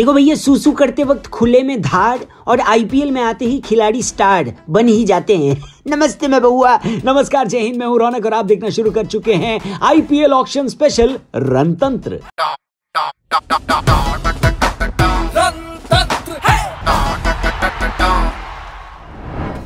देखो भैया सुसु करते वक्त खुले में धार और आईपीएल में आते ही खिलाड़ी स्टार बन ही जाते हैं नमस्ते मैं बहुआ नमस्कार जय हिंद मैं हूँ रौनक और आप देखना शुरू कर चुके हैं आईपीएल ऑक्शन स्पेशल रणतंत्र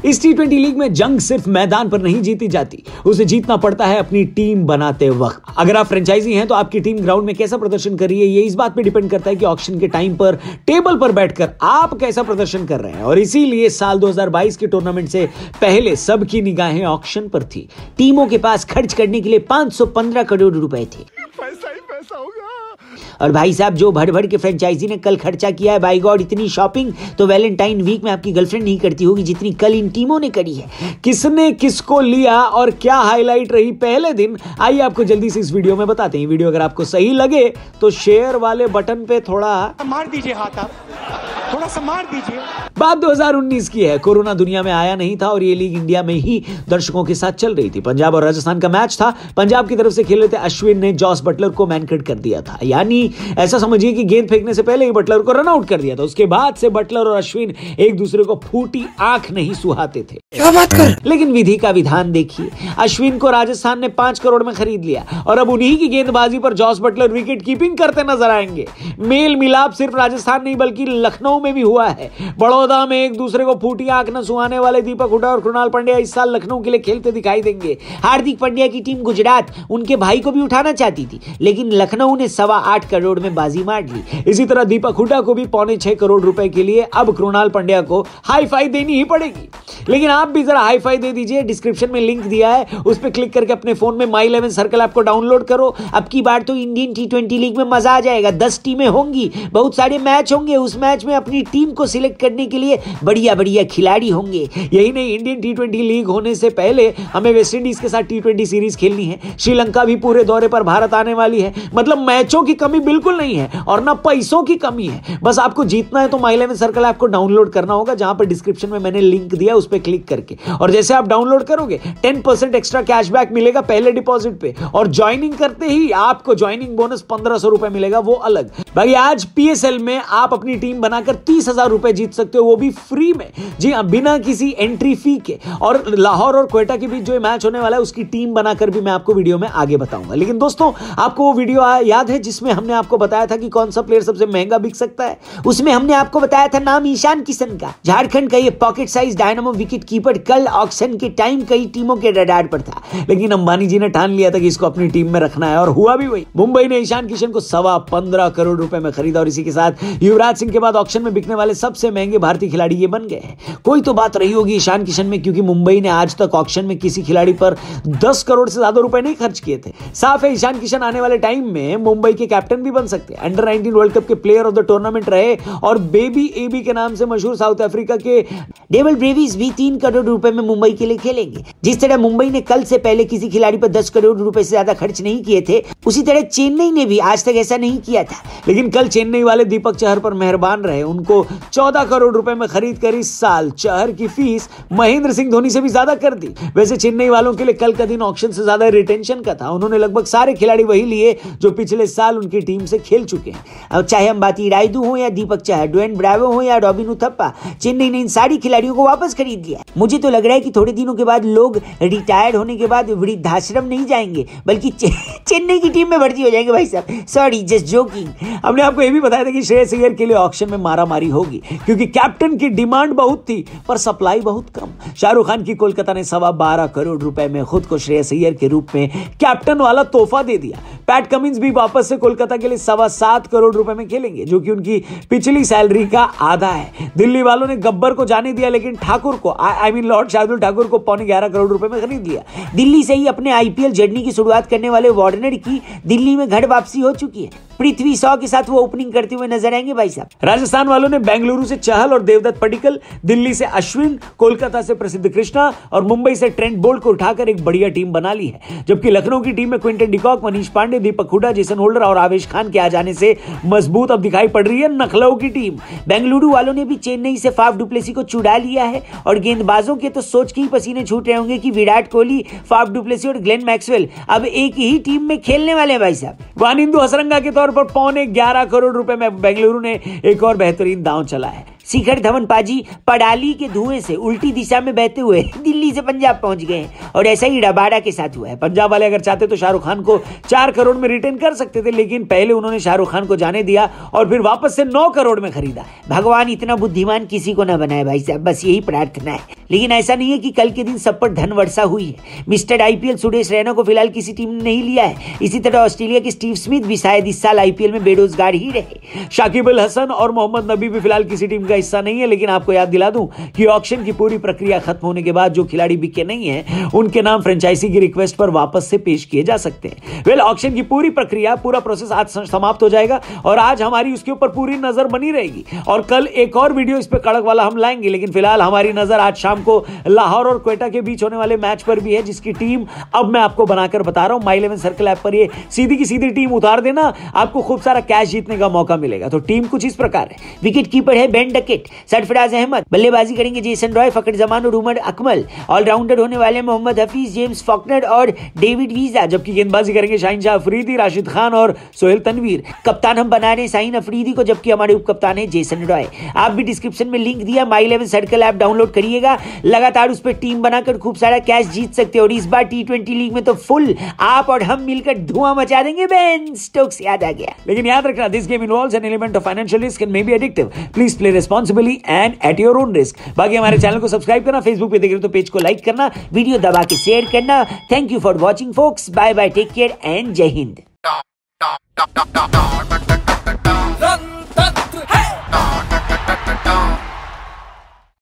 इस टी ट्वेंटी लीग में जंग सिर्फ मैदान पर नहीं जीती जाती उसे जीतना पड़ता है अपनी टीम बनाते वक्त अगर आप फ्रेंचाइजी हैं तो आपकी टीम ग्राउंड में कैसा प्रदर्शन कर रही है ये इस बात पर डिपेंड करता है कि ऑक्शन के टाइम पर टेबल पर बैठकर आप कैसा प्रदर्शन कर रहे हैं और इसीलिए साल 2022 के टूर्नामेंट से पहले सबकी निगाहें ऑक्शन पर थी टीमों के पास खर्च करने के लिए 515 करोड़ रुपए थे और भाई साहब जो भर भर के फ्रेंचाइजी ने कल खर्चा किया है बाई गॉड इतनी शॉपिंग तो वैलेंटाइन वीक में आपकी गर्लफ्रेंड नहीं करती होगी जितनी कल इन टीमों ने करी है किसने किसको लिया और क्या हाईलाइट रही पहले दिन आइए आपको जल्दी से इस वीडियो में बताते हैं वीडियो अगर आपको सही लगे तो शेयर वाले बटन पे थोड़ा मार दीजिए हाथ आप थोड़ा सा मार दीजिए बात 2019 की है कोरोना दुनिया में आया नहीं था और ये लीग इंडिया में ही दर्शकों के साथ चल रही थी पंजाब और राजस्थान का मैच था पंजाब की तरफ से खेल रहे थे अश्विन ने जॉस बटलर को मैनकट कर दिया था यानी ऐसा समझिए कि गेंद फेंकने से पहले ही बटलर को रनआउट कर दिया था उसके बाद से बटलर और अश्विन एक दूसरे को फूटी आंख नहीं सुहाते थे क्या बात कर लेकिन विधि का विधान देखिए अश्विन को राजस्थान ने पांच करोड़ में खरीद लिया और अब उन्हीं की गेंदबाजी पर जॉस बटलर विकेट कीपिंग करते नजर आएंगे मेल मिलाप सिर्फ राजस्थान नहीं बल्कि लखनऊ में भी हुआ है बड़ो चौदह में एक दूसरे को फूटी आंख न सुहाने वाले दीपक हुडा और कृणाल पांड्या इस साल लखनऊ के लिए खेलते दिखाई देंगे हार्दिक पांड्या की टीम गुजरात उनके भाई को भी उठाना चाहती थी लेकिन लखनऊ ने सवा आठ करोड़ में बाजी मार ली इसी तरह दीपक हुडा को भी पौने छह करोड़ रुपए के लिए अब कृणाल पांड्या को हाई फाई देनी ही पड़ेगी लेकिन आप भी जरा हाई फाई दे दीजिए डिस्क्रिप्शन में लिंक दिया है उस पर क्लिक करके अपने फोन में माई इलेवन सर्कल ऐप को डाउनलोड करो अब की बार तो इंडियन टी ट्वेंटी लीग में मजा आ जाएगा दस टीमें होंगी बहुत सारे मैच होंगे उस मैच में अपनी टीम को सिलेक्ट करने के के लिए बढ़िया बढ़िया खिलाड़ी होंगे यही नहीं इंडियन टी ट्वेंटी लीग होने से पहले हमें वेस्ट इंडीज के साथ टी ट्वेंटी सीरीज खेलनी है श्रीलंका भी पूरे दौरे पर भारत आने वाली है मतलब मैचों की कमी बिल्कुल नहीं है और ना पैसों की कमी है बस आपको जीतना है तो माई इलेवन सर्कल ऐप को डाउनलोड करना होगा जहां पर डिस्क्रिप्शन में मैंने लिंक दिया उस पर क्लिक करके और जैसे आप डाउनलोड करोगे टेन परसेंट एक्स्ट्रा कैशबैक मिलेगा पहले डिपॉजिट पे और ज्वाइनिंग करते ही आपको ज्वाइनिंग बोनस पंद्रह सौ रुपए मिलेगा वो अलग भाई आज पी में आप अपनी टीम बनाकर तीस हजार रुपए जीत सकते हो वो भी फ्री में जी हाँ बिना किसी एंट्री फी के और लाहौर और कोयटा के बीच जो मैच होने वाला है उसकी टीम बनाकर भी मैं आपको वीडियो में आगे बताऊंगा लेकिन दोस्तों आपको वो वीडियो याद है जिसमें हमने आपको बताया था कि कौन सा प्लेयर सबसे महंगा बिक सकता है उसमें हमने आपको बताया था नाम ईशान किशन का झारखंड का ये pocket size dynamo wicket keeper कल ऑक्शन के टाइम कई टीमों के रडार पर था लेकिन अंबानी जी ने ठान लिया था कि इसको अपनी टीम में रखना है और हुआ भी वही मुंबई ने ईशान किशन को सवा पंद्रह करोड़ रुपए में खरीदा और इसी के साथ युवराज सिंह के बाद ऑक्शन में बिकने वाले सबसे महंगे भारत भारतीय खिलाड़ी ये बन गए हैं कोई तो बात रही होगी ईशान किशन में क्योंकि मुंबई ने आज तक ऑक्शन में किसी खिलाड़ी पर दस करोड़ से ज्यादा रुपए नहीं खर्च किए थे साफ है ईशान किशन आने वाले टाइम में मुंबई के कैप्टन भी बन सकते हैं अंडर नाइनटीन वर्ल्ड कप के प्लेयर ऑफ द टूर्नामेंट रहे और बेबी एबी के नाम से मशहूर साउथ अफ्रीका के डेविड ब्रेविस भी तीन करोड़ रुपए में मुंबई के लिए खेलेंगे जिस तरह मुंबई ने कल से पहले किसी खिलाड़ी पर दस करोड़ रुपए से ज्यादा खर्च नहीं किए थे उसी तरह चेन्नई ने भी आज तक ऐसा नहीं किया था लेकिन कल चेन्नई वाले दीपक चहर पर मेहरबान रहे उनको 14 करोड़ रुपए में खरीद कर इस साल चहर की फीस महेंद्र सिंह धोनी से भी ज्यादा कर दी वैसे चेन्नई वालों के लिए कल का दिन ऑक्शन से ज्यादा रिटेंशन का था उन्होंने लगभग सारे खिलाड़ी वही लिए जो पिछले साल उनकी टीम से खेल चुके हैं अब चाहे हम बात रायदू हो या दीपक चहर डोएन ब्रावो हो या रॉबिन उथप्पा चेन्नई ने इन सारी खिलाड़ियों को वापस खरीद लिया मुझे तो लग रहा है कि थोड़े दिनों के बाद लोग रिटायर्ड होने के बाद वृद्धाश्रम नहीं जाएंगे बल्कि चेन्नई की टीम में भर्ती हो जाएंगे भाई साहब सॉरी जस्ट जोकिंग हमने आपको ये भी बताया था कि श्रेयस अय्यर के लिए ऑक्शन में मारा मारी होगी क्योंकि कैप्टन की डिमांड बहुत थी पर सप्लाई बहुत कम शाहरुख खान की कोलकाता ने सवा बारह करोड़ रुपए में खुद को श्रेयस अय्यर के रूप में कैप्टन वाला तोहफा दे दिया पैट कमिंस भी वापस से कोलकाता के लिए सवा सात करोड़ रुपए में खेलेंगे जो कि उनकी पिछली सैलरी का आधा है दिल्ली वालों ने गब्बर को जाने दिया लेकिन ठाकुर को I mean lord Shardul Thakur को पौने ग्यारह करोड़ रुपए में खरीद लिया दिल्ली से ही अपने आईपीएल जर्नी की शुरुआत करने वाले वार्डनर की दिल्ली में घर वापसी हो चुकी है पृथ्वी शॉ के साथ वो ओपनिंग करते हुए नजर आएंगे भाई साहब राजस्थान वालों ने बेंगलुरु से चहल और देवदत्त पडिकल दिल्ली से अश्विन कोलकाता से प्रसिद्ध कृष्णा और मुंबई से ट्रेंट बोल्ट को उठाकर एक बढ़िया टीम बना ली है जबकि लखनऊ की टीम में Quinton de Kock Manish Pandey Deepak Hooda Jason Holder और आवेश खान के आ जाने से मजबूत अब दिखाई पड़ रही है नखलऊ की टीम बेंगलुरु वालों ने भी चेन्नई से फाफ डुप्लेसी को चुड़ा लिया है और गेंदबाजों के तो सोच के ही पसीने छूट रहे होंगे की विराट कोहली फाफ डुप्लेसी और ग्लेन मैक्सवेल अब एक ही टीम में खेलने वाले हैं भाई साहब वानिंदु हसरंगा के तौर तौर पर पौने ग्यारह करोड़ रुपए में बेंगलुरु ने एक और बेहतरीन दांव चला है शिखर धवन पाजी पडाली के धुएं से उल्टी दिशा में बहते हुए दिल्ली से पंजाब पहुंच गए हैं और ऐसा ही डबाडा के साथ हुआ है पंजाब वाले अगर चाहते तो शाहरुख खान को चार करोड़ में रिटर्न कर सकते थे लेकिन पहले उन्होंने शाहरुख खान को जाने दिया और फिर वापस से नौ करोड़ में खरीदा भगवान इतना बुद्धिमान किसी को न बनाए भाई साहब बस यही प्रार्थना है लेकिन ऐसा नहीं है कि कल के दिन सब पर धन वर्षा हुई है मिस्टर आईपीएल सुरेश रैना को फिलहाल किसी टीम ने नहीं लिया है इसी तरह ऑस्ट्रेलिया के स्टीव स्मिथ भी शायद इस साल आईपीएल में बेरोजगार ही रहे शाकिब अल हसन और मोहम्मद नबी भी फिलहाल किसी टीम का हिस्सा नहीं है लेकिन आपको याद दिला दूं कि ऑप्शन की पूरी प्रक्रिया खत्म होने के बाद जो खिलाड़ी बिके नहीं है उनके नाम फ्रेंचाइजी की रिक्वेस्ट पर वापस से पेश किए जा सकते हैं वेल ऑप्शन की पूरी प्रक्रिया पूरा प्रोसेस आज समाप्त हो जाएगा और आज हमारी उसके ऊपर पूरी नजर बनी रहेगी और कल एक और वीडियो इस पर कड़क वाला हम लाएंगे लेकिन फिलहाल हमारी नजर आज शाम शाम को लाहौर और क्वेटा के बीच होने वाले मैच पर भी है जिसकी टीम अब मैं आपको बनाकर बता रहा हूं माई इलेवन सर्कल ऐप पर ये सीधी की सीधी टीम उतार देना आपको खूब सारा कैश जीतने का मौका मिलेगा तो टीम कुछ इस प्रकार है विकेट कीपर है बेन डकेट सरफराज अहमद बल्लेबाजी करेंगे जेसन रॉय फकर जमान और उमर अकमल ऑलराउंडर होने वाले मोहम्मद हफीज जेम्स फॉकनर और डेविड वीजा जबकि गेंदबाजी करेंगे शाहिन शाह अफरीदी राशिद खान और सोहेल तनवीर कप्तान हम बना रहे साहिन अफरीदी को जबकि हमारे उप कप्तान है जेसन रॉय आप भी डिस्क्रिप्शन में लिंक दिया My Eleven Circle app download करिएगा लगातार उस पर टीम बनाकर खूब सारा कैश जीत सकते हो और इस बार टी ट्वेंटी लीग में तो फुल आप और हम मिलकर धुआं मचा देंगे बेन स्टोक्स याद आ गया लेकिन याद रखना this game involves an element of financial risk and may be addictive please play responsibly and at your own risk बाकी हमारे चैनल को सब्सक्राइब करना फेसबुक पे देख रहे हो तो पेज को लाइक करना वीडियो दबा के शेयर करना thank you for watching folks bye bye take care and जय हिंद